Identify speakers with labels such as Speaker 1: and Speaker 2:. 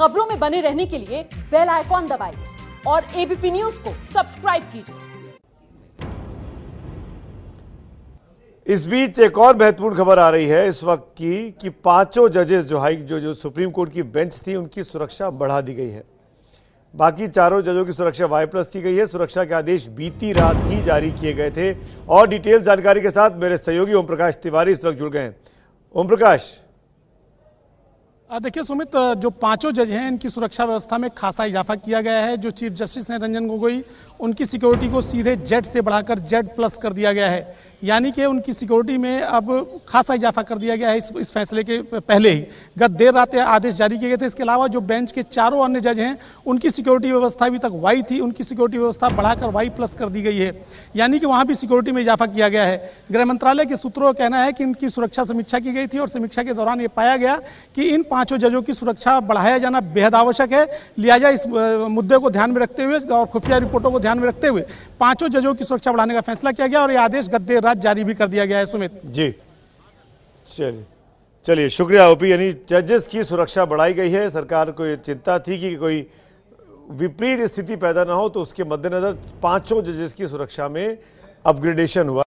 Speaker 1: खबरों में बने रहने के लिए बेल आइकॉन दबाइए और एबीपी न्यूज को सब्सक्राइब कीजिए इस बीच एक और महत्वपूर्ण खबर आ रही है इस वक्त की कि पांचों जजेस जो हाई जो जो सुप्रीम कोर्ट की बेंच थी उनकी सुरक्षा बढ़ा दी गई है बाकी चारों जजों की सुरक्षा वाई प्लस की गई है सुरक्षा के आदेश बीती रात ही जारी किए गए थे और डिटेल जानकारी के साथ मेरे सहयोगी ओम प्रकाश तिवारी इस वक्त जुड़ गए हैं ओम प्रकाश देखिए सुमित जो पांचों
Speaker 2: जज हैं इनकी सुरक्षा व्यवस्था में खासा इजाफा किया गया है जो चीफ जस्टिस हैं रंजन गोगोई उनकी सिक्योरिटी को सीधे जेड से बढ़ाकर जेड प्लस कर दिया गया है यानी कि उनकी सिक्योरिटी में अब खासा इजाफा कर दिया गया है इस इस फैसले के पहले ही गत देर रात आदेश जारी किए गए थे इसके अलावा जो बेंच के चारों अन्य जज हैं उनकी सिक्योरिटी व्यवस्था अभी तक वाई थी उनकी सिक्योरिटी व्यवस्था बढ़ाकर वाई प्लस कर दी गई है यानी कि वहाँ भी सिक्योरिटी में इजाफा किया गया है गृह मंत्रालय के सूत्रों का कहना है कि इनकी सुरक्षा समीक्षा की गई थी और समीक्षा के दौरान ये पाया गया कि इन पाँचों जजों की सुरक्षा बढ़ाया जाना बेहद आवश्यक है लिहाजा इस मुद्दे को ध्यान में रखते हुए और खुफिया रिपोर्टों को ध्यान ध्यान में रखते हुए पांचों जजों की सुरक्षा बढ़ाने का फैसला किया गया और यह आदेश गत देर रात जारी भी कर दिया गया है सुमित जी
Speaker 1: चलिए चलिए शुक्रिया ओपी यानी जजेस की सुरक्षा बढ़ाई गई है सरकार को ये चिंता थी कि कोई विपरीत स्थिति पैदा ना हो तो उसके मद्देनजर पांचों जजेस की सुरक्षा में अपग्रेडेशन हुआ